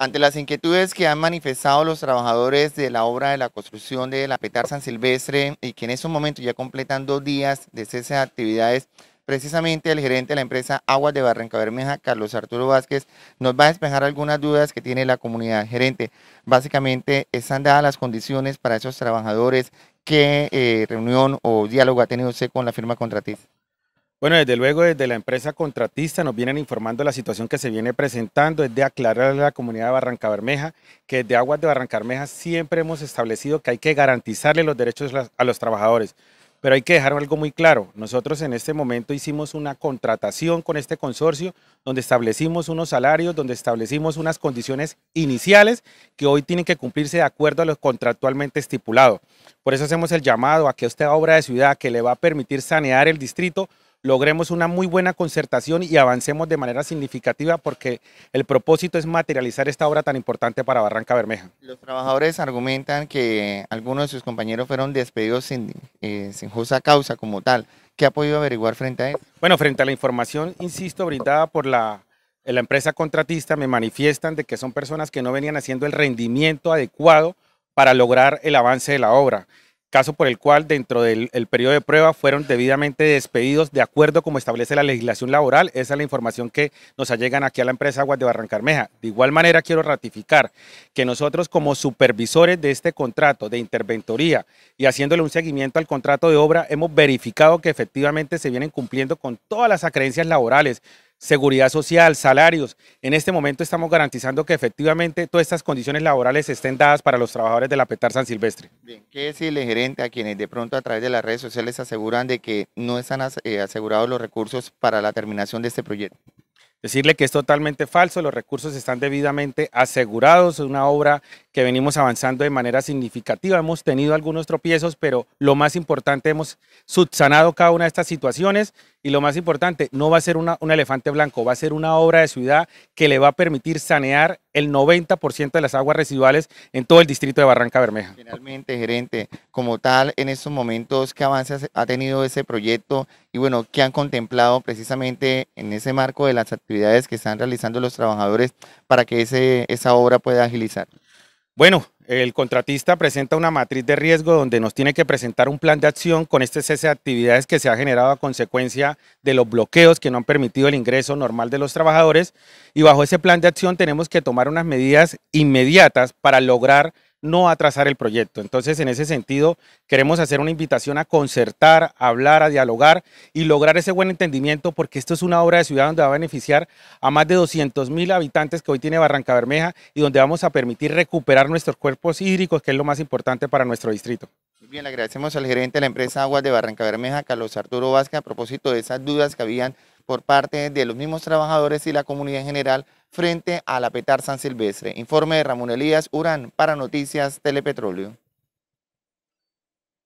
Ante las inquietudes que han manifestado los trabajadores de la obra de la construcción de la Petar San Silvestre y que en estos momentos ya completan dos días de cese de actividades, precisamente el gerente de la empresa Aguas de Barranca Bermeja, Carlos Arturo Vázquez, nos va a despejar algunas dudas que tiene la comunidad. Gerente, básicamente están dadas las condiciones para esos trabajadores. ¿Qué eh, reunión o diálogo ha tenido usted con la firma contratista? Bueno, desde luego, desde la empresa contratista nos vienen informando la situación que se viene presentando. Es de aclarar a la comunidad de Barranca Bermeja que desde Aguas de Barranca Bermeja siempre hemos establecido que hay que garantizarle los derechos a los trabajadores. Pero hay que dejar algo muy claro. Nosotros en este momento hicimos una contratación con este consorcio donde establecimos unos salarios, donde establecimos unas condiciones iniciales que hoy tienen que cumplirse de acuerdo a lo contractualmente estipulado. Por eso hacemos el llamado a que esta obra de ciudad que le va a permitir sanear el distrito logremos una muy buena concertación y avancemos de manera significativa porque el propósito es materializar esta obra tan importante para Barranca Bermeja. Los trabajadores argumentan que algunos de sus compañeros fueron despedidos sin, eh, justa causa como tal. ¿Qué ha podido averiguar frente a eso? Bueno, frente a la información, insisto, brindada por la, eh, la empresa contratista, me manifiestan de que son personas que no venían haciendo el rendimiento adecuado para lograr el avance de la obra caso por el cual dentro del periodo de prueba fueron debidamente despedidos de acuerdo como establece la legislación laboral. Esa es la información que nos allegan aquí a la empresa Aguas de Barrancarmeja. De igual manera quiero ratificar que nosotros como supervisores de este contrato de interventoría y haciéndole un seguimiento al contrato de obra hemos verificado que efectivamente se vienen cumpliendo con todas las acreencias laborales seguridad social, salarios. En este momento estamos garantizando que efectivamente todas estas condiciones laborales estén dadas para los trabajadores de la Petar San Silvestre. Bien, ¿qué decirle, gerente, a quienes de pronto a través de las redes sociales aseguran de que no están eh, asegurados los recursos para la terminación de este proyecto? Decirle que es totalmente falso, los recursos están debidamente asegurados, es una obra que venimos avanzando de manera significativa. Hemos tenido algunos tropiezos, pero lo más importante, hemos subsanado cada una de estas situaciones y lo más importante, no va a ser un elefante blanco, va a ser una obra de ciudad que le va a permitir sanear el 90% de las aguas residuales en todo el distrito de Barranca Bermeja. Finalmente, gerente, como tal, en estos momentos, ¿qué avances ha tenido ese proyecto y bueno, qué han contemplado precisamente en ese marco de las actividades que están realizando los trabajadores para que ese, esa obra pueda agilizar? Bueno, el contratista presenta una matriz de riesgo donde nos tiene que presentar un plan de acción con este cese de actividades que se ha generado a consecuencia de los bloqueos que no han permitido el ingreso normal de los trabajadores y bajo ese plan de acción tenemos que tomar unas medidas inmediatas para lograr no atrasar el proyecto. Entonces, en ese sentido, queremos hacer una invitación a concertar, a hablar, a dialogar y lograr ese buen entendimiento, porque esto es una obra de ciudad donde va a beneficiar a más de 200 mil habitantes que hoy tiene Barranca Bermeja y donde vamos a permitir recuperar nuestros cuerpos hídricos, que es lo más importante para nuestro distrito. Bien, le agradecemos al gerente de la empresa Aguas de Barranca Bermeja, Carlos Arturo Vázquez, a propósito de esas dudas que habían por parte de los mismos trabajadores y la comunidad en general frente a la Petar San Silvestre. Informe de Ramón Elías Urán para Noticias Telepetróleo.